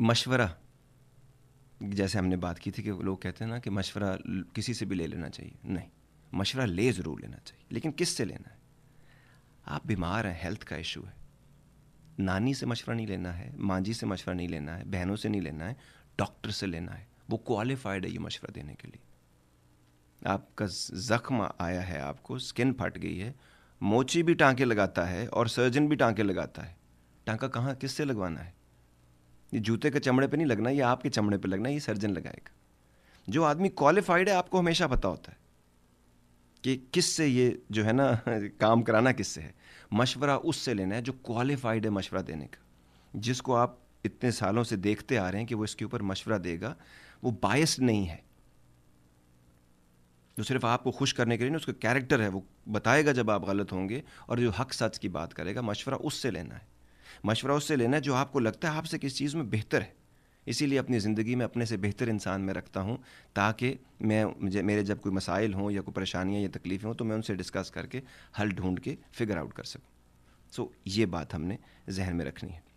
मशवरा जैसे हमने बात की थी कि लोग कहते हैं ना कि मशवरा किसी से भी ले लेना चाहिए नहीं मशवरा ले ज़रूर लेना चाहिए लेकिन किस से लेना है आप बीमार हैं हेल्थ का इशू है नानी से मशवरा नहीं लेना है माँ जी से मशवरा नहीं लेना है बहनों से नहीं लेना है डॉक्टर से लेना है वो क्वालिफाइड है ये मशवरा देने के लिए आपका ज़ख्म आया है आपको स्किन फट गई है मोची भी टाँके लगाता है और सर्जन भी टाँके लगाता है टाँका कहाँ किससे लगवाना है ये जूते के चमड़े पे नहीं लगना ये आपके चमड़े पे लगना ये सर्जन लगाएगा जो आदमी क्वालिफाइड है आपको हमेशा पता होता है कि किससे ये जो है ना काम कराना किससे है मशवरा उससे लेना है जो क्वालिफाइड है मशवरा देने का जिसको आप इतने सालों से देखते आ रहे हैं कि वो इसके ऊपर मशवरा देगा वो बायस्ड नहीं है जो सिर्फ आपको खुश करने के लिए ना उसका कैरेक्टर है वो बताएगा जब आप गलत होंगे और जो हक सच की बात करेगा मशवरा उससे लेना है मशवरा उससे लेना जो आपको लगता है आपसे किस चीज़ में बेहतर है इसीलिए अपनी ज़िंदगी में अपने से बेहतर इंसान में रखता हूँ ताकि मैं मेरे जब कोई मसाइल हों या कोई परेशानियाँ या तकलीफ़ें हों तो मैं उनसे डिस्कस करके हल ढूंढ के फिगर आउट कर सकूँ सो so, ये बात हमने जहन में रखनी है